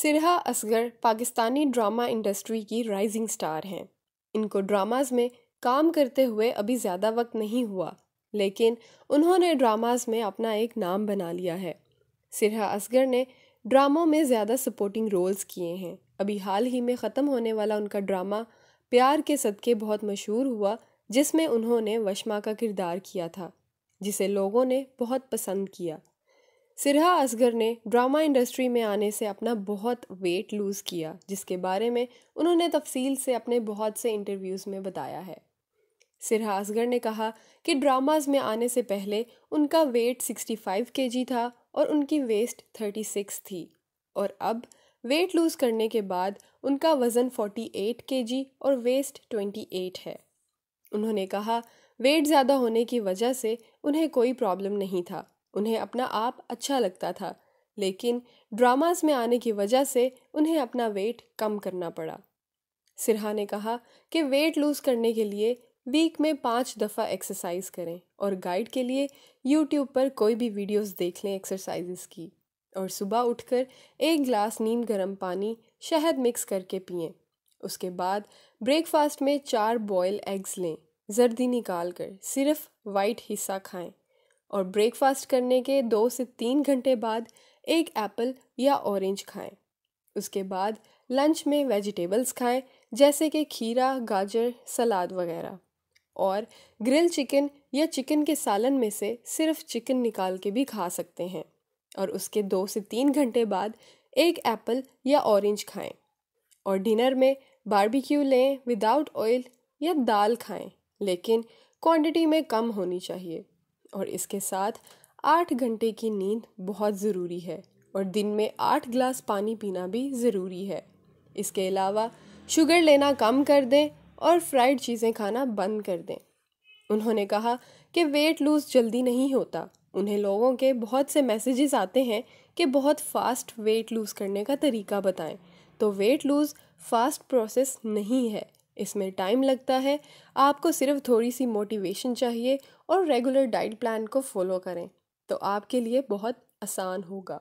Siraha Asghar Pakistani drama industry की rising star हैं इनको ड्रामाज में काम करते हुए अभी ज़्यादा वक्त नहीं हुआ लेकिन उन्होंने ड्रामाज में अपना एक नाम बना लिया है सिरहा असगर ने ड्रामों में ज़्यादा सपोर्टिंग रोल्स किए हैं अभी हाल ही में ख़त्म होने वाला उनका ड्रामा प्यार के सदके बहुत मशहूर हुआ जिसमें उन्होंने वशमा का किरदार किया था जिसे लोगों ने बहुत पसंद किया सिरहा असगर ने ड्रामा इंडस्ट्री में आने से अपना बहुत वेट लूज़ किया जिसके बारे में उन्होंने तफसील से अपने बहुत से इंटरव्यूज़ में बताया है सिरहा असगर ने कहा कि ड्रामाज में आने से पहले उनका वेट 65 केजी था और उनकी वेस्ट 36 थी और अब वेट लूज़ करने के बाद उनका वज़न 48 केजी और वेस्ट 28 है उन्होंने कहा वेट ज़्यादा होने की वजह से उन्हें कोई प्रॉब्लम नहीं था उन्हें अपना आप अच्छा लगता था लेकिन ड्रामास में आने की वजह से उन्हें अपना वेट कम करना पड़ा सिरहा ने कहा कि वेट लूज़ करने के लिए वीक में पाँच दफ़ा एक्सरसाइज करें और गाइड के लिए यूट्यूब पर कोई भी वीडियोस देख लें एक्सरसाइजेस की और सुबह उठकर एक गिलास नीम गर्म पानी शहद मिक्स करके पिएं उसके बाद ब्रेकफास्ट में चार बॉयल एग्स लें जर्दी निकाल कर सिर्फ वाइट हिस्सा खाएं और ब्रेकफास्ट करने के दो से तीन घंटे बाद एक एप्पल या ऑरेंज खाएं उसके बाद लंच में वेजिटेबल्स खाएं जैसे कि खीरा गाजर सलाद वगैरह और ग्रिल चिकन या चिकन के सालन में से सिर्फ चिकन निकाल के भी खा सकते हैं और उसके दो से तीन घंटे बाद एक एप्पल या ऑरेंज खाएं और डिनर में बारबेक्यू लें विदाउट ऑयल या दाल खाएं लेकिन क्वांटिटी में कम होनी चाहिए और इसके साथ आठ घंटे की नींद बहुत ज़रूरी है और दिन में आठ ग्लास पानी पीना भी ज़रूरी है इसके अलावा शुगर लेना कम कर दें और फ्राइड चीज़ें खाना बंद कर दें उन्होंने कहा कि वेट लूज़ जल्दी नहीं होता उन्हें लोगों के बहुत से मैसेजेस आते हैं कि बहुत फास्ट वेट लूज़ करने का तरीका बताएं तो वेट लूज़ फास्ट प्रोसेस नहीं है इसमें टाइम लगता है आपको सिर्फ थोड़ी सी मोटिवेशन चाहिए और रेगुलर डाइट प्लान को फॉलो करें तो आपके लिए बहुत आसान होगा